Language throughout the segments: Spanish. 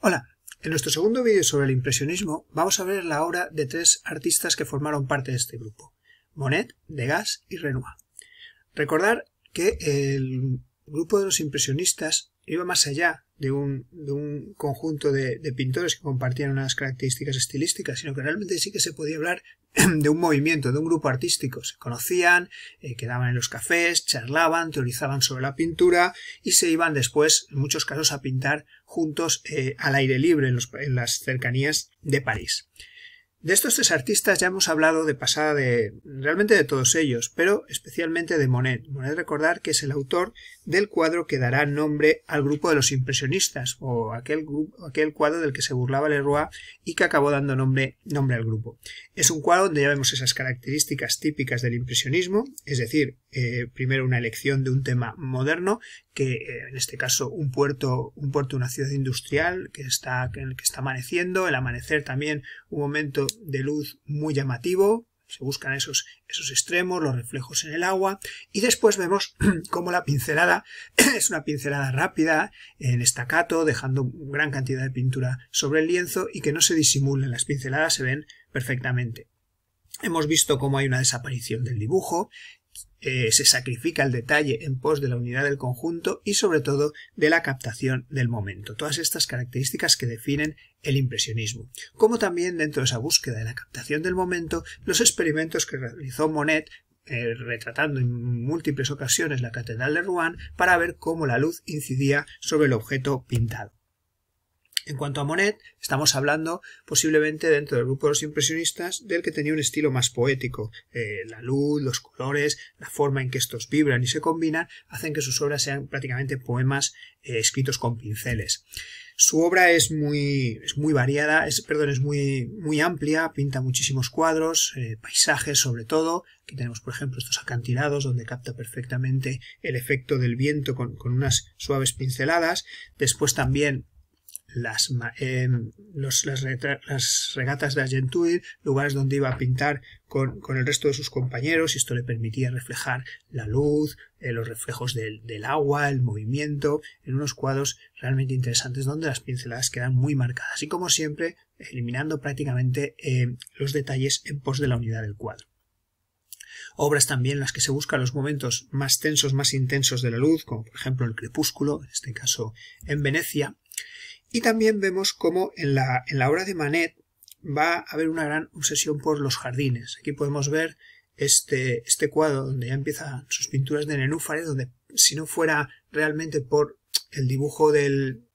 Hola, en nuestro segundo vídeo sobre el impresionismo vamos a ver la obra de tres artistas que formaron parte de este grupo, Monet, Degas y Renoir. Recordar que el el grupo de los impresionistas iba más allá de un, conjunto de, pintores que compartían unas características estilísticas, sino que realmente sí que se podía hablar de un movimiento, de un grupo artístico. Se conocían, eh, quedaban en los cafés, charlaban, teorizaban sobre la pintura y se iban después, en muchos casos, a pintar juntos eh, al aire libre en las cercanías de París. De estos tres artistas ya hemos hablado de pasada de realmente de todos ellos, pero especialmente de Monet. Monet recordar que es el autor del cuadro que dará nombre al grupo de los impresionistas o aquel, cuadro del que se burlaba Leroy y que acabó dando nombre, al grupo. Es un cuadro donde ya vemos esas características típicas del impresionismo, es decir, eh, primero una elección de un tema moderno, que eh, en este caso un puerto, un puerto, una ciudad industrial que está, que está amaneciendo, el amanecer también un momento de luz muy llamativo, se buscan esos, esos extremos, los reflejos en el agua, y después vemos cómo la pincelada es una pincelada rápida, en estacato, dejando gran cantidad de pintura sobre el lienzo y que no se disimulen, las pinceladas se ven perfectamente. Hemos visto cómo hay una desaparición del dibujo, eh, se sacrifica el detalle en pos de la unidad del conjunto y sobre todo de la captación del momento. Todas estas características que definen el impresionismo. Como también dentro de esa búsqueda de la captación del momento, los experimentos que realizó Monet eh, retratando en múltiples ocasiones la Catedral de Rouen para ver cómo la luz incidía sobre el objeto pintado. En cuanto a Monet, estamos hablando posiblemente dentro del grupo de los impresionistas del que tenía un estilo más poético. Eh, la luz, los colores, la forma en que estos vibran y se combinan hacen que sus obras sean prácticamente poemas eh, escritos con pinceles. Su obra es muy, muy variada, es, perdón, es muy, muy amplia, pinta muchísimos cuadros, eh, paisajes sobre todo. Aquí tenemos, por ejemplo, estos acantilados donde capta perfectamente el efecto del viento con unas suaves pinceladas. Después también las, regatas de Argenteuil, lugares donde iba a pintar con, el resto de sus compañeros, y esto le permitía reflejar la luz, eh, los reflejos del, agua, el movimiento, en unos cuadros realmente interesantes donde las pinceladas quedan muy marcadas, y como siempre, eliminando prácticamente eh, los detalles en pos de la unidad del cuadro obras también en las que se buscan los momentos más tensos, más intensos de la luz, como por ejemplo el crepúsculo, en este caso en Venecia, y también vemos cómo en la, en la obra de Manet va a haber una gran obsesión por los jardines. Aquí podemos ver este, este cuadro donde ya empiezan sus pinturas de nenúfares, donde si no fuera realmente por el dibujo del,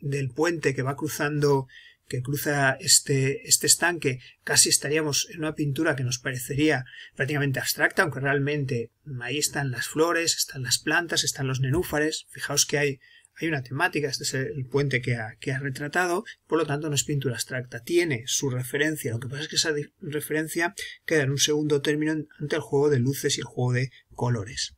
del puente que va cruzando, que cruza este, este estanque, casi estaríamos en una pintura que nos parecería prácticamente abstracta, aunque realmente ahí están las flores, están las plantas, están los nenúfares. Fijaos que hay hay una temática, este es el puente que ha, retratado, por lo tanto no es pintura abstracta, tiene su referencia, lo que pasa es que esa referencia queda en un segundo término ante el juego de luces y el juego de colores.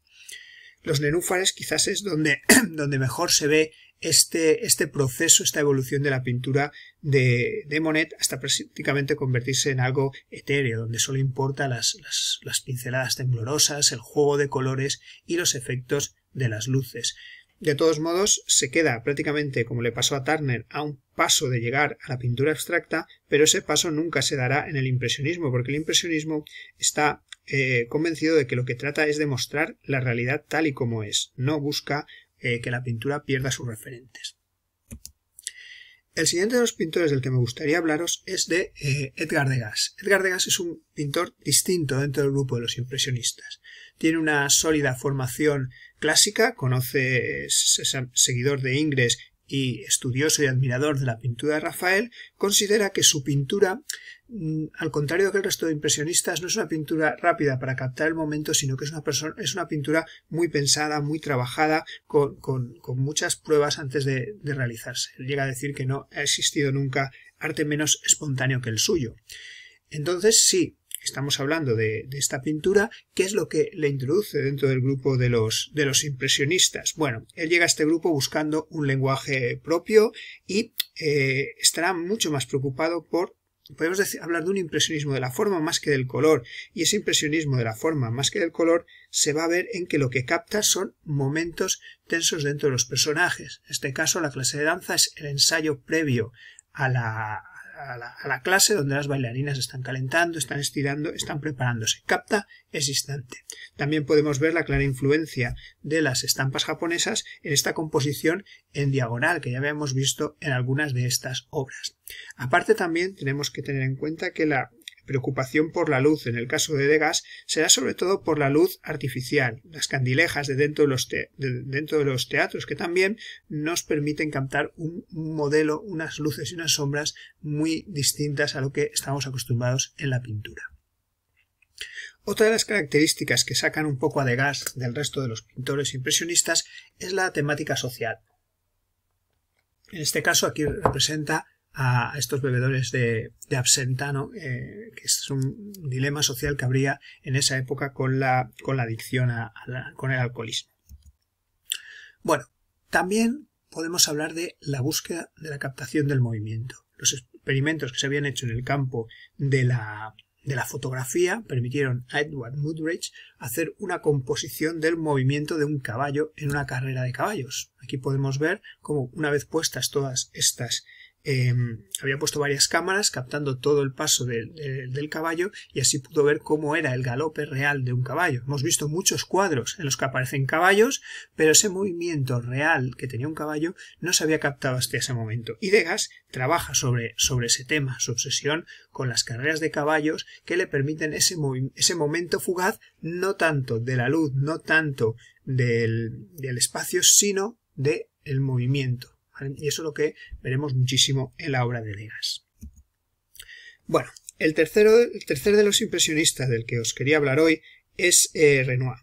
Los nenúfares quizás es donde, donde mejor se ve este, este, proceso, esta evolución de la pintura de, de, Monet hasta prácticamente convertirse en algo etéreo, donde solo importa las, las pinceladas temblorosas, el juego de colores y los efectos de las luces. De todos modos, se queda prácticamente como le pasó a Turner a un paso de llegar a la pintura abstracta, pero ese paso nunca se dará en el impresionismo, porque el impresionismo está eh, convencido de que lo que trata es de mostrar la realidad tal y como es, no busca eh, que la pintura pierda sus referentes. El siguiente de los pintores del que me gustaría hablaros es de Edgar eh, Edgar Degas. Edgar Degas es un pintor distinto dentro del grupo de los impresionistas. Tiene una sólida formación clásica, conoce, es seguidor de Ingres y estudioso y admirador de la pintura de Rafael, considera que su pintura, mm, al contrario que el resto de impresionistas, no es una pintura rápida para captar el momento, sino que es una, es una pintura muy pensada, muy trabajada, con, muchas pruebas antes de, de realizarse. llega a decir que no ha existido nunca arte menos espontáneo que el suyo. Entonces, sí, estamos hablando de, esta pintura, ¿qué es lo que le introduce dentro del grupo de los, impresionistas? Bueno, él llega a este grupo buscando un lenguaje propio y eh, estará mucho más preocupado por podemos decir, hablar de un impresionismo de la forma más que del color, y ese impresionismo de la forma más que del color se va a ver en que lo que capta son momentos tensos dentro de los personajes. En este caso, la clase de danza es el ensayo previo a la, a la, clase donde las bailarinas están calentando, están estirando, están preparándose. Capta ese instante. También podemos ver la clara influencia de las estampas japonesas en esta composición en diagonal que ya habíamos visto en algunas de estas obras. Aparte también tenemos que tener en cuenta que la preocupación por la luz en el caso de Degas será sobre todo por la luz artificial, las candilejas de dentro de los, teatros, que también nos permiten captar un modelo, unas luces y unas sombras muy distintas a lo que estamos acostumbrados en la pintura. Otra de las características que sacan un poco a Degas del resto de los pintores impresionistas es la temática social. En este caso aquí representa a estos bebedores de, absentano, eh, que es un dilema social que habría en esa época con la, adicción a, con el alcoholismo. Bueno, también podemos hablar de la búsqueda de la captación del movimiento. Los experimentos que se habían hecho en el campo de la, de la fotografía permitieron a Edward Moodridge hacer una composición del movimiento de un caballo en una carrera de caballos. Aquí podemos ver cómo una vez puestas todas estas Em, había puesto varias cámaras captando todo el paso del caballo y así pudo ver cómo era el galope real de un caballo. Hemos visto muchos cuadros en los que aparecen caballos, pero ese movimiento real que tenía un caballo no se había captado hasta ese momento. Y Degas trabaja sobre, ese tema, su obsesión con las carreras de caballos que le permiten ese, momento fugaz no tanto de la luz, no tanto del, del espacio, sino de el movimiento. Y eso es lo que veremos muchísimo en la obra de Legas. Bueno, el, tercero, el tercer de los impresionistas del que os quería hablar hoy es eh, Renoir.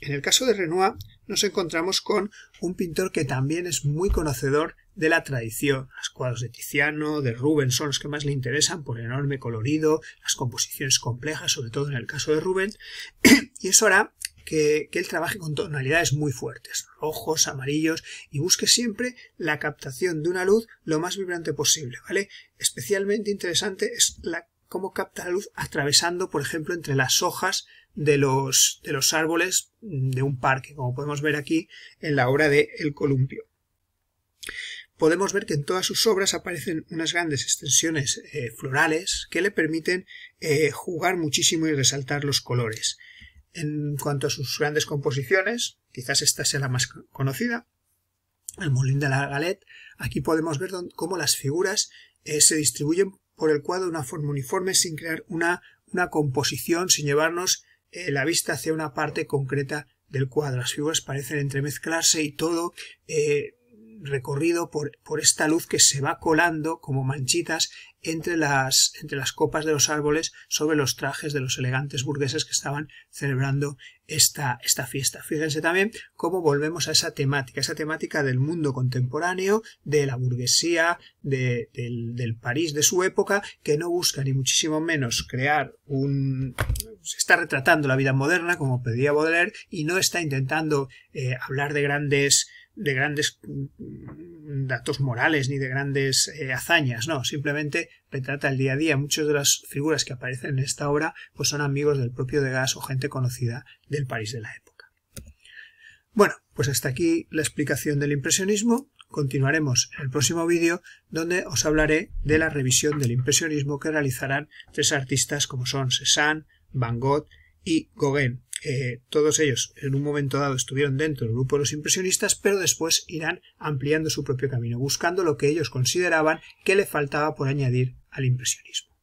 En el caso de Renoir nos encontramos con un pintor que también es muy conocedor de la tradición. Los cuadros de Tiziano, de Rubens son los que más le interesan por el enorme colorido, las composiciones complejas, sobre todo en el caso de Rubens, y eso hará que, él trabaje con tonalidades muy fuertes, rojos, amarillos, y busque siempre la captación de una luz lo más vibrante posible, ¿vale? Especialmente interesante es cómo capta la luz atravesando, por ejemplo, entre las hojas de los, de los árboles de un parque, como podemos ver aquí en la obra de El Columpio podemos ver que en todas sus obras aparecen unas grandes extensiones eh, florales que le permiten eh, jugar muchísimo y resaltar los colores en cuanto a sus grandes composiciones, quizás esta sea la más conocida, el Molin de la Galette, aquí podemos ver cómo las figuras eh, se distribuyen por el cuadro de una forma uniforme sin crear una, una composición, sin llevarnos eh, la vista hacia una parte concreta del cuadro. Las figuras parecen entremezclarse y todo eh, recorrido por, por esta luz que se va colando como manchitas entre las, entre las copas de los árboles sobre los trajes de los elegantes burgueses que estaban celebrando esta, esta fiesta. Fíjense también cómo volvemos a esa temática, esa temática del mundo contemporáneo, de la burguesía, del, París de su época, que no busca ni muchísimo menos crear un... se está retratando la vida moderna, como pedía Baudelaire, y no está intentando eh, hablar de grandes de grandes mm, datos morales ni de grandes eh, hazañas, no, simplemente retrata el día a día. Muchas de las figuras que aparecen en esta obra pues son amigos del propio Degas o gente conocida del París de la época. Bueno, pues hasta aquí la explicación del impresionismo. Continuaremos en el próximo vídeo donde os hablaré de la revisión del impresionismo que realizarán tres artistas como son Cézanne, Van Gogh y Gauguin, eh, todos ellos en un momento dado estuvieron dentro del grupo de los impresionistas, pero después irán ampliando su propio camino, buscando lo que ellos consideraban que le faltaba por añadir al impresionismo.